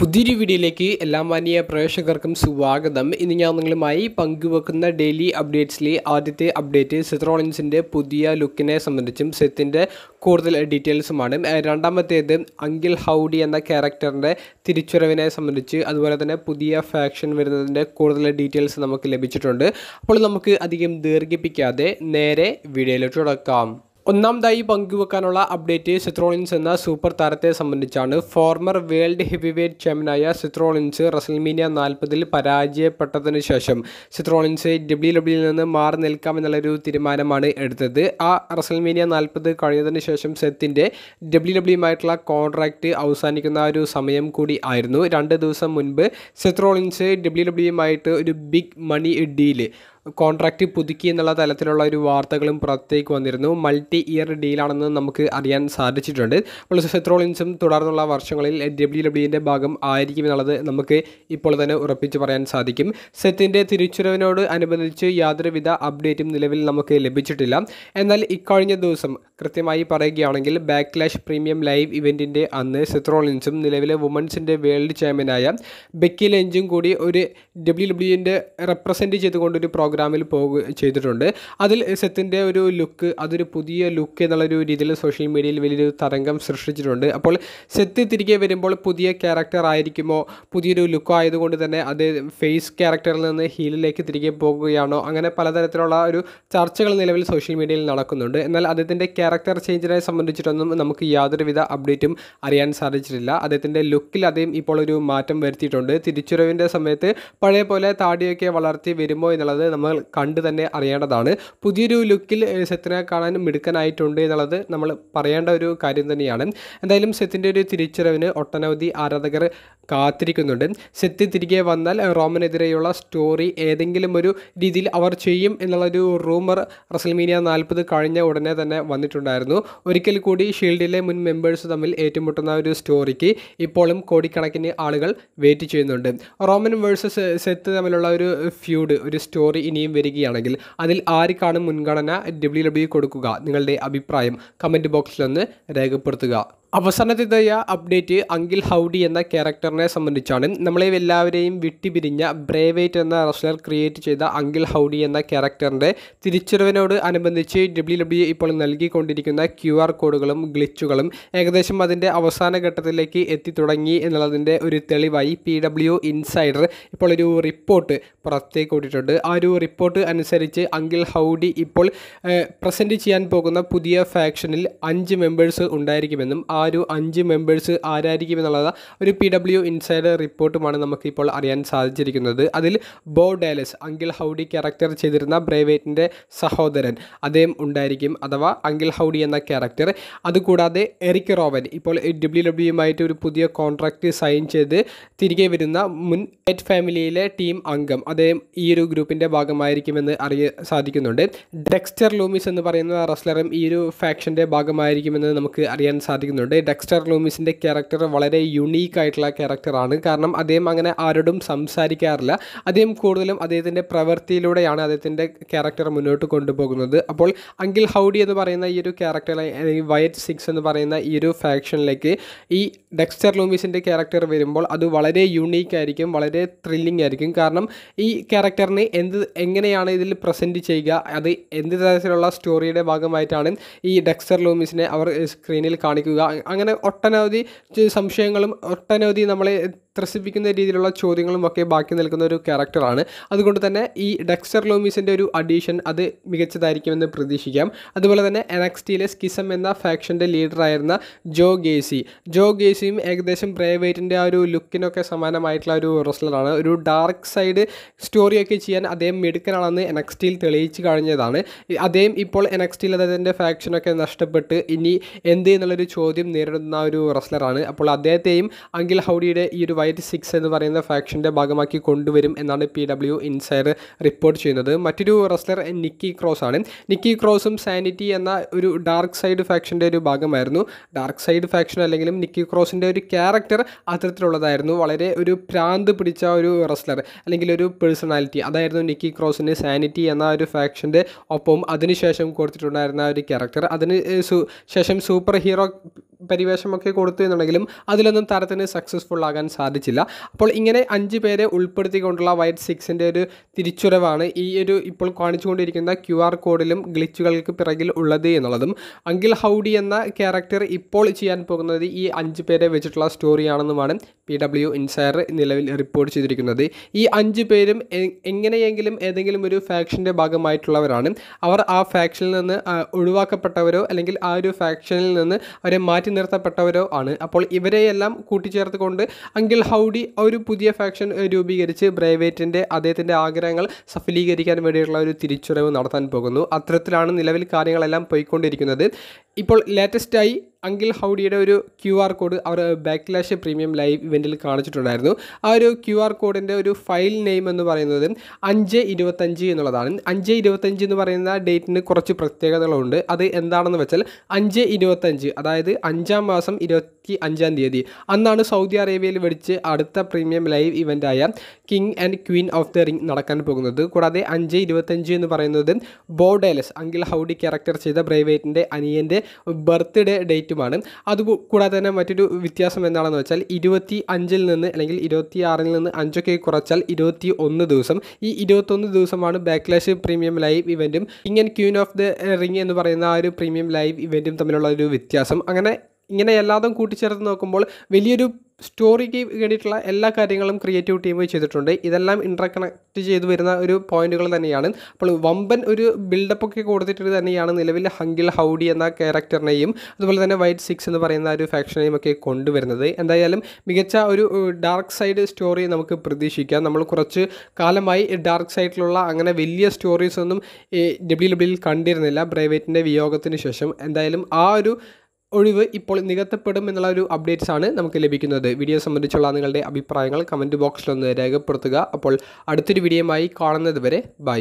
പുതിയൊരു വീഡിയോയിലേക്ക് എല്ലാ മാന്യ പ്രേക്ഷകർക്കും സ്വാഗതം ഇന്ന് ഞാൻ നിങ്ങളുമായി പങ്കുവെക്കുന്ന ഡെയിലി അപ്ഡേറ്റ്സിലെ ആദ്യത്തെ അപ്ഡേറ്റ് സെത്രോളിൻസിൻ്റെ പുതിയ ലുക്കിനെ സംബന്ധിച്ചും സെത്തിൻ്റെ കൂടുതൽ ഡീറ്റെയിൽസുമാണ് രണ്ടാമത്തേത് അങ്കിൾ ഹൗഡി എന്ന ക്യാരക്ടറിൻ്റെ തിരിച്ചുറവിനെ സംബന്ധിച്ച് അതുപോലെ തന്നെ പുതിയ ഫാക്ഷൻ വരുന്നതിൻ്റെ കൂടുതൽ ഡീറ്റെയിൽസ് നമുക്ക് ലഭിച്ചിട്ടുണ്ട് അപ്പോൾ നമുക്ക് അധികം ദീർഘിപ്പിക്കാതെ നേരെ വീഡിയോയിലോട്ട് തുടക്കാം ഒന്നാമതായി പങ്കുവെക്കാനുള്ള അപ്ഡേറ്റ് സിത്രോളിൻസ് എന്ന സൂപ്പർ താരത്തെ സംബന്ധിച്ചാണ് ഫോർമർ വേൾഡ് വെയ്റ്റ് ചാമ്പ്യനായ സിത്രോളിൻസ് റസൽമീനിയ നാൽപ്പതിൽ പരാജയപ്പെട്ടതിന് ശേഷം സിത്രോളിൻസ് ഡബ്ല്യു ഡബ്ല്യുയിൽ നിന്ന് മാറി നിൽക്കാമെന്നുള്ളൊരു തീരുമാനമാണ് എടുത്തത് ആ റസൽമീനിയ നാൽപ്പത് കഴിഞ്ഞതിന് ശേഷം സെത്തിൻ്റെ ഡബ്ല്യു ഡബ്ല്യുമായിട്ടുള്ള e കോൺട്രാക്റ്റ് അവസാനിക്കുന്ന ഒരു സമയം കൂടി ആയിരുന്നു രണ്ട് ദിവസം മുൻപ് സിത്രോളിൻസ് ഡബ്ല്യു ഡബ്ല്യുമായിട്ട് ഒരു ബിഗ് മണി ഡീല് കോൺട്രാക്റ്റ് പുതുക്കി എന്നുള്ള തലത്തിലുള്ള ഒരു വാർത്തകളും പുറത്തേക്ക് വന്നിരുന്നു മൾട്ടി ഇയർ ഡീലാണെന്ന് നമുക്ക് അറിയാൻ സാധിച്ചിട്ടുണ്ട് അപ്പോൾ സെത്രോളിൻസും തുടർന്നുള്ള വർഷങ്ങളിൽ ഡബ്ല്യു ഡബ്ല്യുവിൻ്റെ ഭാഗം ആയിരിക്കും എന്നുള്ളത് നമുക്ക് ഇപ്പോൾ തന്നെ ഉറപ്പിച്ച് പറയാൻ സാധിക്കും സെത്തിൻ്റെ തിരിച്ചുറവിനോട് അനുബന്ധിച്ച് യാതൊരുവിധ അപ്ഡേറ്റും നിലവിൽ നമുക്ക് ലഭിച്ചിട്ടില്ല എന്നാൽ ഇക്കഴിഞ്ഞ ദിവസം കൃത്യമായി പറയുകയാണെങ്കിൽ ബാക്ക്ലാഷ് പ്രീമിയം ലൈവ് ഇവൻറ്റിൻ്റെ അന്ന് സെത്രോളിൻസും നിലവിലെ വുമൻസിൻ്റെ വേൾഡ് ചാമ്പ്യനായ ബെക്കി ലെഞ്ചും കൂടി ഒരു ഡബ്ല്യു ഡബ്ല്യുവിൻ്റെ റെപ്രസെൻറ്റ് ചെയ്തുകൊണ്ടൊരു പ്രോഗ്രാം പ്രോഗ്രാമിൽ പോകുക ചെയ്തിട്ടുണ്ട് അതിൽ സെത്തിൻ്റെ ഒരു ലുക്ക് അതൊരു പുതിയ ലുക്ക് എന്നുള്ളൊരു രീതിയിൽ സോഷ്യൽ മീഡിയയിൽ വലിയൊരു തരംഗം സൃഷ്ടിച്ചിട്ടുണ്ട് അപ്പോൾ സെത്ത് തിരികെ വരുമ്പോൾ പുതിയ ക്യാരക്ടർ ആയിരിക്കുമോ പുതിയൊരു ലുക്കോ ആയതുകൊണ്ട് തന്നെ അത് ഫേസ് ക്യാരക്ടറിൽ നിന്ന് ഹീലിലേക്ക് തിരികെ പോകുകയാണോ അങ്ങനെ പലതരത്തിലുള്ള ഒരു ചർച്ചകൾ നിലവിൽ സോഷ്യൽ മീഡിയയിൽ നടക്കുന്നുണ്ട് എന്നാൽ അദ്ദേഹത്തിൻ്റെ ക്യാരക്ടർ ചേഞ്ചിനെ സംബന്ധിച്ചിട്ടൊന്നും നമുക്ക് യാതൊരുവിധ അപ്ഡേറ്റും അറിയാൻ സാധിച്ചിട്ടില്ല അദ്ദേഹത്തിൻ്റെ ലുക്കിൽ അദ്ദേഹം ഇപ്പോൾ ഒരു മാറ്റം വരുത്തിയിട്ടുണ്ട് തിരിച്ചുറവിൻ്റെ സമയത്ത് പഴയ പോലെ താടിയൊക്കെ വളർത്തി വരുമോ എന്നുള്ളത് നമ്മൾ കണ്ട് തന്നെ അറിയേണ്ടതാണ് പുതിയൊരു ലുക്കിൽ സെത്തിനെ കാണാൻ മിടുക്കനായിട്ടുണ്ട് എന്നുള്ളത് നമ്മൾ പറയേണ്ട ഒരു കാര്യം തന്നെയാണ് എന്തായാലും സെത്തിൻ്റെ ഒരു തിരിച്ചറിവിന് ഒട്ടനവധി ആരാധകർ കാത്തിരിക്കുന്നുണ്ട് സെത്ത് തിരികെ വന്നാൽ റോമനെതിരെയുള്ള സ്റ്റോറി ഏതെങ്കിലും ഒരു രീതിയിൽ അവർ ചെയ്യും എന്നുള്ളൊരു റൂമർ റസൽമീനിയ നാൽപ്പത് കഴിഞ്ഞ ഉടനെ തന്നെ വന്നിട്ടുണ്ടായിരുന്നു ഒരിക്കൽ കൂടി ഷീൽഡിലെ മുൻ മെമ്പേഴ്സ് തമ്മിൽ ഏറ്റുമുട്ടുന്ന ഒരു സ്റ്റോറിക്ക് ഇപ്പോഴും കോടിക്കണക്കിന് ആളുകൾ വെയിറ്റ് ചെയ്യുന്നുണ്ട് റോമൻ വേഴ്സസ് സെത്ത് തമ്മിലുള്ള ഒരു ഫ്യൂഡ് ഒരു സ്റ്റോറി ഇനിയും വരികയാണെങ്കിൽ അതിൽ ആർക്കാണ് മുൻഗണന ഡബ്ല്യു ഡബ്ല്യു e കൊടുക്കുക നിങ്ങളുടെ അഭിപ്രായം കമൻറ്റ് ബോക്സിലൊന്ന് രേഖപ്പെടുത്തുക അവസാനത്തെ ദയ അപ്ഡേറ്റ് അങ്കിൽ ഹൗഡി എന്ന ക്യാരക്ടറിനെ സംബന്ധിച്ചാണ് നമ്മളെ എല്ലാവരെയും വിട്ടുപിരിഞ്ഞ ബ്രേവേറ്റ് എന്ന റസ്ലർ ക്രിയേറ്റ് ചെയ്ത അങ്കിൽ ഹൗഡി എന്ന ക്യാരക്ടറിൻ്റെ തിരിച്ചറിവിനോട് അനുബന്ധിച്ച് ഡബ്ല്യു ഡബ്ല്യു e ഇപ്പോൾ നൽകിക്കൊണ്ടിരിക്കുന്ന ക്യു ആർ കോഡുകളും ഗ്ലിച്ചുകളും ഏകദേശം അതിൻ്റെ അവസാന ഘട്ടത്തിലേക്ക് എത്തിത്തുടങ്ങി എന്നുള്ളതിൻ്റെ ഒരു തെളിവായി പി ഡബ്ല്യു ഇൻസൈഡർ ഇപ്പോൾ ഒരു റിപ്പോർട്ട് പുറത്തേക്ക് വിട്ടിട്ടുണ്ട് ആ ഒരു റിപ്പോർട്ട് അനുസരിച്ച് അങ്കിൽ ഹൗഡി ഇപ്പോൾ പ്രസൻറ്റ് ചെയ്യാൻ പോകുന്ന പുതിയ ഫാക്ഷനിൽ അഞ്ച് മെമ്പേഴ്സ് ഉണ്ടായിരിക്കുമെന്നും ആ ഒരു അഞ്ച് മെമ്പേഴ്സ് ആരായിരിക്കും എന്നുള്ളത് ഒരു പി ഡബ്ല്യു ഇൻസൈഡർ റിപ്പോർട്ടുമാണ് നമുക്കിപ്പോൾ അറിയാൻ സാധിച്ചിരിക്കുന്നത് അതിൽ ബോ ഡാലസ് അങ്കിൾ ഹൗഡി ക്യാരക്ടർ ചെയ്തിരുന്ന ബ്രേവേറ്റിൻ്റെ സഹോദരൻ അദ്ദേഹം ഉണ്ടായിരിക്കും അഥവാ അങ്കിൾ ഹൗഡി എന്ന ക്യാരക്ടർ അതുകൂടാതെ എറിക് റോവൻ ഇപ്പോൾ ഡബ്ല്യു ഡബ്ല്യുമായിട്ട് ഒരു പുതിയ കോൺട്രാക്റ്റ് സൈൻ ചെയ്ത് തിരികെ വരുന്ന മുൻ എറ്റ് ഫാമിലിയിലെ ടീം അംഗം അദ്ദേഹം ഈ ഒരു ഗ്രൂപ്പിൻ്റെ ഭാഗമായിരിക്കുമെന്ന് അറിയ സാധിക്കുന്നുണ്ട് ഡെക്സ്റ്റർ ലൂമിസ് എന്ന് പറയുന്ന റെസ്ലറും ഈ ഒരു ഫാക്ഷൻ്റെ ഭാഗമായിരിക്കുമെന്ന് നമുക്ക് അറിയാൻ സാധിക്കുന്നുണ്ട് ആയിട്ടുണ്ട് ഡെക്സ്റ്റർ ലൂമിസിൻ്റെ ക്യാരക്ടർ വളരെ യുണീക്ക് ആയിട്ടുള്ള ക്യാരക്ടറാണ് കാരണം അദ്ദേഹം അങ്ങനെ ആരോടും സംസാരിക്കാറില്ല അദ്ദേഹം കൂടുതലും അദ്ദേഹത്തിൻ്റെ പ്രവൃത്തിയിലൂടെയാണ് അദ്ദേഹത്തിൻ്റെ ക്യാരക്ടർ മുന്നോട്ട് കൊണ്ടുപോകുന്നത് അപ്പോൾ അങ്കിൾ ഹൗഡി എന്ന് പറയുന്ന ഈ ഒരു ക്യാരക്ടർ വയറ്റ് സിക്സ് എന്ന് പറയുന്ന ഈ ഒരു ഫാക്ഷനിലേക്ക് ഈ ഡെക്സ്റ്റർ ലൂമിസിൻ്റെ ക്യാരക്ടർ വരുമ്പോൾ അത് വളരെ യുണീക്ക് ആയിരിക്കും വളരെ ത്രില്ലിംഗ് ആയിരിക്കും കാരണം ഈ ക്യാരക്ടറിനെ എന്ത് എങ്ങനെയാണ് ഇതിൽ പ്രസൻറ്റ് ചെയ്യുക അത് എന്ത് തരത്തിലുള്ള സ്റ്റോറിയുടെ ഭാഗമായിട്ടാണ് ഈ ഡെക്സ്റ്റർ ലൂമിസിനെ അവർ സ്ക്രീനിൽ കാണിക്കുക അങ്ങനെ ഒട്ടനവധി സംശയങ്ങളും ഒട്ടനവധി നമ്മളെ ത്രസിപ്പിക്കുന്ന രീതിയിലുള്ള ചോദ്യങ്ങളും ഒക്കെ ബാക്കി നിൽക്കുന്ന ഒരു ക്യാരക്ടറാണ് അതുകൊണ്ട് തന്നെ ഈ ഡെക്സ്റ്റർ ലോമീസിൻ്റെ ഒരു അഡീഷൻ അത് മികച്ചതായിരിക്കുമെന്ന് പ്രതീക്ഷിക്കാം അതുപോലെ തന്നെ എനക്സ്റ്റിയിലെ സ്കിസം എന്ന ഫാക്ഷൻ്റെ ലീഡറായിരുന്ന ജോ ഗേസി ജോ ഗേസിയും ഏകദേശം പ്രൈവേറ്റിൻ്റെ ആ ഒരു ലുക്കിനൊക്കെ സമാനമായിട്ടുള്ള ഒരു റെസ്ലറാണ് ഒരു ഡാർക്ക് സൈഡ് സ്റ്റോറിയൊക്കെ ചെയ്യാൻ അദ്ദേഹം മിടുക്കനാണെന്ന് എനക്സ്റ്റിയിൽ തെളിയിച്ചു കഴിഞ്ഞതാണ് അദ്ദേഹം ഇപ്പോൾ എനക്സ്റ്റിയിൽ അദ്ദേഹത്തിൻ്റെ ഫാക്ഷനൊക്കെ നഷ്ടപ്പെട്ട് ഇനി എന്ത് എന്നുള്ളൊരു ചോദ്യം നേരിടുന്ന ഒരു റെസ്ലറാണ് അപ്പോൾ അദ്ദേഹത്തെയും അങ്കിൽ ഹൗഡിയുടെ ഈ ഒരു വൈറ്റ് സിക്സ് എന്ന് പറയുന്ന ഫാക്ഷൻ്റെ ഭാഗമാക്കി കൊണ്ടുവരും എന്നാണ് പി ഡബ്ല്യു ഇൻസൈർ റിപ്പോർട്ട് ചെയ്യുന്നത് മറ്റൊരു റെസ്ലർ നിക്കി ക്രോസ് ആണ് നിക്കി ക്രോസും സാനിറ്റി എന്ന ഒരു ഡാർക്ക് സൈഡ് ഫാക്ഷൻ്റെ ഒരു ഭാഗമായിരുന്നു ഡാർക്ക് സൈഡ് ഫാക്ഷൻ അല്ലെങ്കിലും നിക്കി ക്രോസിൻ്റെ ഒരു ക്യാരക്ടർ അത്തരത്തിലുള്ളതായിരുന്നു വളരെ ഒരു പ്രാന്ത് പിടിച്ച ഒരു റെസ്ലർ അല്ലെങ്കിൽ ഒരു പേഴ്സണാലിറ്റി അതായിരുന്നു നിക്കി ക്രോസിന് സാനിറ്റി എന്ന ഒരു ഫാക്ഷൻ്റെ ഒപ്പം അതിനുശേഷം കൊടുത്തിട്ടുണ്ടായിരുന്ന ഒരു ക്യാരക്ടർ അതിന് ശേഷം സൂപ്പർ ഹീറോ പരിവേഷമൊക്കെ കൊടുത്തു എന്നുണ്ടെങ്കിലും അതിലൊന്നും താരത്തിന് സക്സസ്ഫുൾ ആകാൻ സാധിച്ചില്ല അപ്പോൾ ഇങ്ങനെ അഞ്ച് പേരെ ഉൾപ്പെടുത്തിക്കൊണ്ടുള്ള വൈറ്റ് സിക്സിൻ്റെ ഒരു തിരിച്ചുറവാണ് ഈ ഒരു ഇപ്പോൾ കാണിച്ചുകൊണ്ടിരിക്കുന്ന ക്യു ആർ കോഡിലും ഗ്ലിച്ചുകൾക്ക് പിറകിൽ ഉള്ളത് എന്നുള്ളതും അങ്കിൾ ഹൗഡി എന്ന ക്യാരക്ടർ ഇപ്പോൾ ചെയ്യാൻ പോകുന്നത് ഈ അഞ്ച് പേരെ വെച്ചിട്ടുള്ള സ്റ്റോറിയാണെന്നുമാണ് പി ഡബ്ല്യു ഇൻസയർ നിലവിൽ റിപ്പോർട്ട് ചെയ്തിരിക്കുന്നത് ഈ അഞ്ച് പേരും എങ്ങനെയെങ്കിലും ഏതെങ്കിലും ഒരു ഫാക്ഷൻ്റെ ഭാഗമായിട്ടുള്ളവരാണ് അവർ ആ ഫാക്ഷനിൽ നിന്ന് ഒഴിവാക്കപ്പെട്ടവരോ അല്ലെങ്കിൽ ആ ഒരു ഫാക്ഷനിൽ നിന്ന് അവരെ മാറ്റി മാറ്റി നിർത്തപ്പെട്ടവരോ ആണ് അപ്പോൾ ഇവരെയെല്ലാം കൂട്ടിച്ചേർത്തുകൊണ്ട് അങ്കിൽ ഹൗഡി ഒരു പുതിയ ഫാക്ഷൻ രൂപീകരിച്ച് ബ്രൈവേറ്റിൻ്റെ അദ്ദേഹത്തിൻ്റെ ആഗ്രഹങ്ങൾ സഫലീകരിക്കാൻ വേണ്ടിയിട്ടുള്ള ഒരു തിരിച്ചറിവ് നടത്താൻ പോകുന്നു അത്തരത്തിലാണ് നിലവിൽ കാര്യങ്ങളെല്ലാം പോയിക്കൊണ്ടിരിക്കുന്നത് ഇപ്പോൾ ലേറ്റസ്റ്റായി അങ്കിൾ ഹൗഡിയുടെ ഒരു ക്യു ആർ കോഡ് അവർ ബാക്ക്ലാഷ് പ്രീമിയം ലൈവ് ഇവൻറ്റിൽ കാണിച്ചിട്ടുണ്ടായിരുന്നു ആ ഒരു ക്യു ആർ കോഡിൻ്റെ ഒരു ഫയൽ നെയിം എന്ന് പറയുന്നത് അഞ്ച് ഇരുപത്തഞ്ച് എന്നുള്ളതാണ് അഞ്ച് ഇരുപത്തഞ്ച് എന്ന് പറയുന്ന ഡേറ്റിന് കുറച്ച് പ്രത്യേകതകളുണ്ട് അത് എന്താണെന്ന് വെച്ചാൽ അഞ്ച് ഇരുപത്തഞ്ച് അതായത് അഞ്ചാം മാസം ഇരുപത്തി അഞ്ചാം തീയതി അന്നാണ് സൗദി അറേബ്യയിൽ വെടിച്ച് അടുത്ത പ്രീമിയം ലൈവ് ഇവൻ്റായ king and queen of the ring നടക്കാൻ പോകുന്നത് കൂടാതെ അഞ്ച് ഇരുപത്തഞ്ച് എന്ന് പറയുന്നത് ബോഡേലസ് അങ്കിൾ ഹൗഡി ക്യാരക്ടർ ചെയ്ത ബ്രൈവേറ്റിൻ്റെ അനിയൻ്റെ ബർത്ത്ഡേ ഡേറ്റുമാണ് അത് കൂടാതെ തന്നെ മറ്റൊരു വ്യത്യാസം എന്താണെന്ന് വെച്ചാൽ ഇരുപത്തി അഞ്ചിൽ നിന്ന് അല്ലെങ്കിൽ ഇരുപത്തി ആറിൽ നിന്ന് അഞ്ചൊക്കെ കുറച്ചാൽ ഇരുപത്തി ഒന്ന് ദിവസം ഈ ഇരുപത്തൊന്ന് ദിവസമാണ് ബാക്ക്ലാഷ് പ്രീമിയം ലൈവ് ഇവൻറ്റും ഇങ്ങനെ ക്യൂൻ ഓഫ് ദ റിംഗ് എന്ന് പറയുന്ന ആ ഒരു പ്രീമിയം ലൈവ് ഇവൻറ്റും തമ്മിലുള്ള ഒരു വ്യത്യാസം അങ്ങനെ ഇങ്ങനെ എല്ലാതും കൂട്ടിച്ചേർത്ത് നോക്കുമ്പോൾ വലിയൊരു സ്റ്റോറിക്ക് വേണ്ടിയിട്ടുള്ള എല്ലാ കാര്യങ്ങളും ക്രിയേറ്റീവ് ടീം ചെയ്തിട്ടുണ്ട് ഇതെല്ലാം ഇൻ്റർകണക്ട് ചെയ്തു വരുന്ന ഒരു പോയിന്റുകൾ തന്നെയാണ് അപ്പോൾ വമ്പൻ ഒരു ബിൽഡപ്പ് ഒക്കെ കൊടുത്തിട്ട് തന്നെയാണ് നിലവിൽ ഹങ്കിൽ ഹൗഡി എന്ന ക്യാരക്ടറിനെയും അതുപോലെ തന്നെ വൈറ്റ് സിക്സ് എന്ന് പറയുന്ന ഒരു ഫാക്ഷനെയും ഒക്കെ കൊണ്ടുവരുന്നത് എന്തായാലും മികച്ച ഒരു ഡാർക്ക് സൈഡ് സ്റ്റോറി നമുക്ക് പ്രതീക്ഷിക്കാം നമ്മൾ കുറച്ച് കാലമായി ഡാർക്ക് സൈഡിലുള്ള അങ്ങനെ വലിയ സ്റ്റോറീസ് ഒന്നും ഡബ്ല്യു ഡബ്ല്യുയിൽ കണ്ടിരുന്നില്ല ബ്രൈവേറ്റിൻ്റെ വിയോഗത്തിന് ശേഷം എന്തായാലും ആ ഒരു ഒഴിവ് ഇപ്പോൾ നികത്തപ്പെടും എന്നുള്ള ഒരു അപ്ഡേറ്റ്സ് ആണ് നമുക്ക് ലഭിക്കുന്നത് വീഡിയോ സംബന്ധിച്ചുള്ള നിങ്ങളുടെ അഭിപ്രായങ്ങൾ കമൻറ്റ് ബോക്സിലൊന്ന് രേഖപ്പെടുത്തുക അപ്പോൾ അടുത്തൊരു വീഡിയോയുമായി കാണുന്നത് വരെ ബൈ